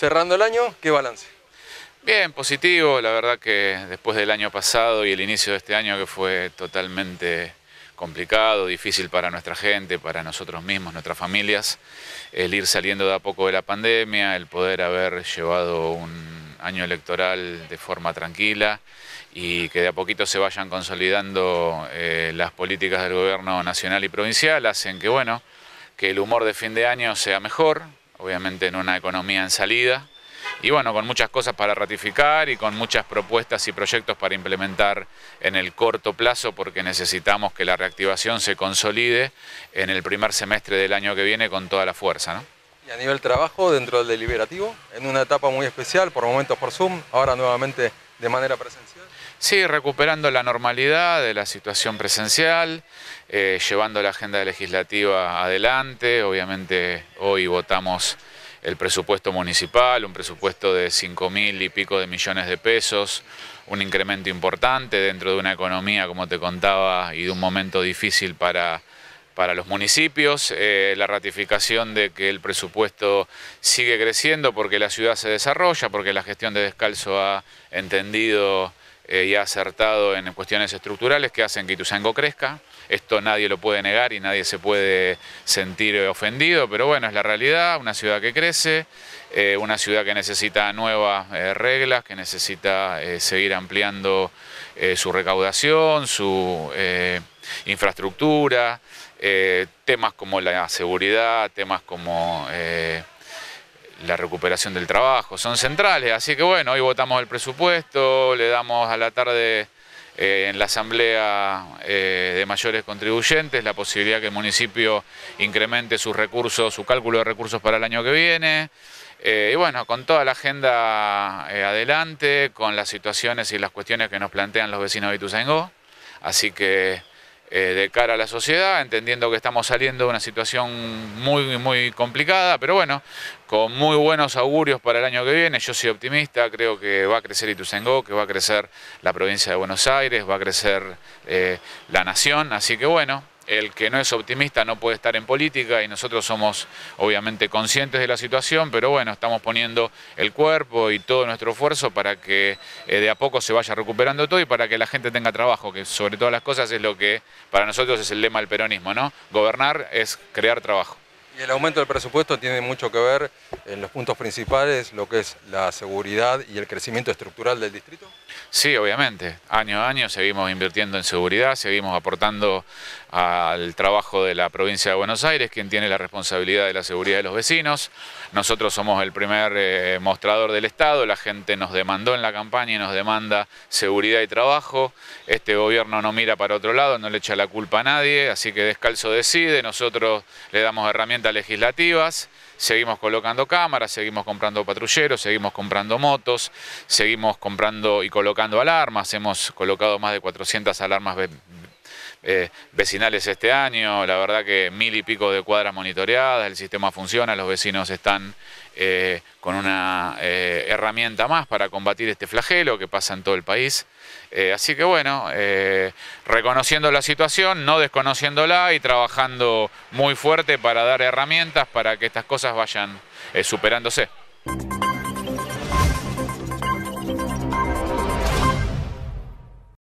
Cerrando el año, ¿qué balance? Bien, positivo. La verdad que después del año pasado y el inicio de este año que fue totalmente complicado, difícil para nuestra gente, para nosotros mismos, nuestras familias, el ir saliendo de a poco de la pandemia, el poder haber llevado un año electoral de forma tranquila y que de a poquito se vayan consolidando eh, las políticas del gobierno nacional y provincial, hacen que, bueno, que el humor de fin de año sea mejor, obviamente en una economía en salida, y bueno, con muchas cosas para ratificar y con muchas propuestas y proyectos para implementar en el corto plazo, porque necesitamos que la reactivación se consolide en el primer semestre del año que viene con toda la fuerza. Y a nivel trabajo, dentro del deliberativo, en una etapa muy especial, por momentos por Zoom, ahora nuevamente de manera presencial? Sí, recuperando la normalidad de la situación presencial, eh, llevando la agenda legislativa adelante. Obviamente hoy votamos el presupuesto municipal, un presupuesto de 5 mil y pico de millones de pesos, un incremento importante dentro de una economía, como te contaba, y de un momento difícil para para los municipios, eh, la ratificación de que el presupuesto sigue creciendo porque la ciudad se desarrolla, porque la gestión de descalzo ha entendido eh, y ha acertado en cuestiones estructurales que hacen que Ituzango crezca. Esto nadie lo puede negar y nadie se puede sentir ofendido, pero bueno, es la realidad, una ciudad que crece, eh, una ciudad que necesita nuevas eh, reglas, que necesita seguir ampliando su recaudación, su infraestructura, temas como la seguridad, temas como la recuperación del trabajo, son centrales. Así que bueno, hoy votamos el presupuesto, le damos a la tarde eh, en la asamblea eh, de mayores contribuyentes la posibilidad que el municipio incremente sus recursos, su cálculo de recursos para el año que viene. Eh, y bueno, con toda la agenda adelante, con las situaciones y las cuestiones que nos plantean los vecinos de Ituzaingó. Así que eh, de cara a la sociedad, entendiendo que estamos saliendo de una situación muy, muy complicada, pero bueno, con muy buenos augurios para el año que viene. Yo soy optimista, creo que va a crecer Ituzaingó, que va a crecer la provincia de Buenos Aires, va a crecer eh, la nación, así que bueno, el que no es optimista no puede estar en política y nosotros somos obviamente conscientes de la situación, pero bueno, estamos poniendo el cuerpo y todo nuestro esfuerzo para que eh, de a poco se vaya recuperando todo y para que la gente tenga trabajo, que sobre todas las cosas es lo que para nosotros es el lema del peronismo, ¿no? Gobernar es crear trabajo el aumento del presupuesto tiene mucho que ver en los puntos principales, lo que es la seguridad y el crecimiento estructural del distrito. Sí, obviamente. Año a año seguimos invirtiendo en seguridad, seguimos aportando al trabajo de la provincia de Buenos Aires, quien tiene la responsabilidad de la seguridad de los vecinos. Nosotros somos el primer eh, mostrador del Estado, la gente nos demandó en la campaña y nos demanda seguridad y trabajo. Este gobierno no mira para otro lado, no le echa la culpa a nadie, así que descalzo decide, nosotros le damos herramientas legislativas, seguimos colocando cámaras, seguimos comprando patrulleros, seguimos comprando motos, seguimos comprando y colocando alarmas, hemos colocado más de 400 alarmas eh, vecinales este año, la verdad que mil y pico de cuadras monitoreadas, el sistema funciona, los vecinos están eh, con una eh, herramienta más para combatir este flagelo que pasa en todo el país. así que bueno, reconociendo la situación, no desconociéndola y trabajando muy fuerte para dar herramientas para que estas cosas vayan superándose.